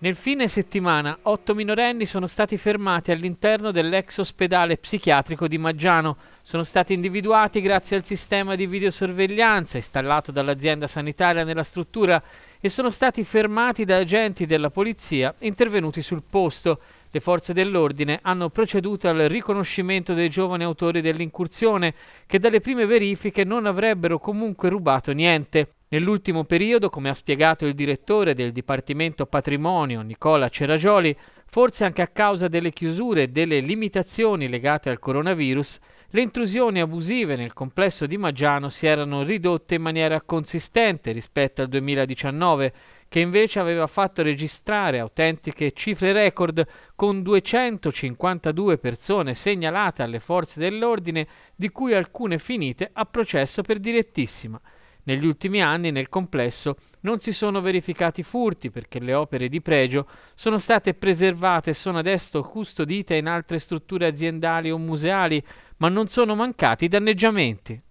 Nel fine settimana, otto minorenni sono stati fermati all'interno dell'ex ospedale psichiatrico di Maggiano. Sono stati individuati grazie al sistema di videosorveglianza installato dall'azienda sanitaria nella struttura e sono stati fermati da agenti della polizia intervenuti sul posto. Le forze dell'ordine hanno proceduto al riconoscimento dei giovani autori dell'incursione, che dalle prime verifiche non avrebbero comunque rubato niente. Nell'ultimo periodo, come ha spiegato il direttore del Dipartimento Patrimonio Nicola Ceragioli, forse anche a causa delle chiusure e delle limitazioni legate al coronavirus, le intrusioni abusive nel complesso di Maggiano si erano ridotte in maniera consistente rispetto al 2019 che invece aveva fatto registrare autentiche cifre record con 252 persone segnalate alle forze dell'ordine, di cui alcune finite a processo per direttissima. Negli ultimi anni nel complesso non si sono verificati furti perché le opere di pregio sono state preservate e sono adesso custodite in altre strutture aziendali o museali, ma non sono mancati danneggiamenti.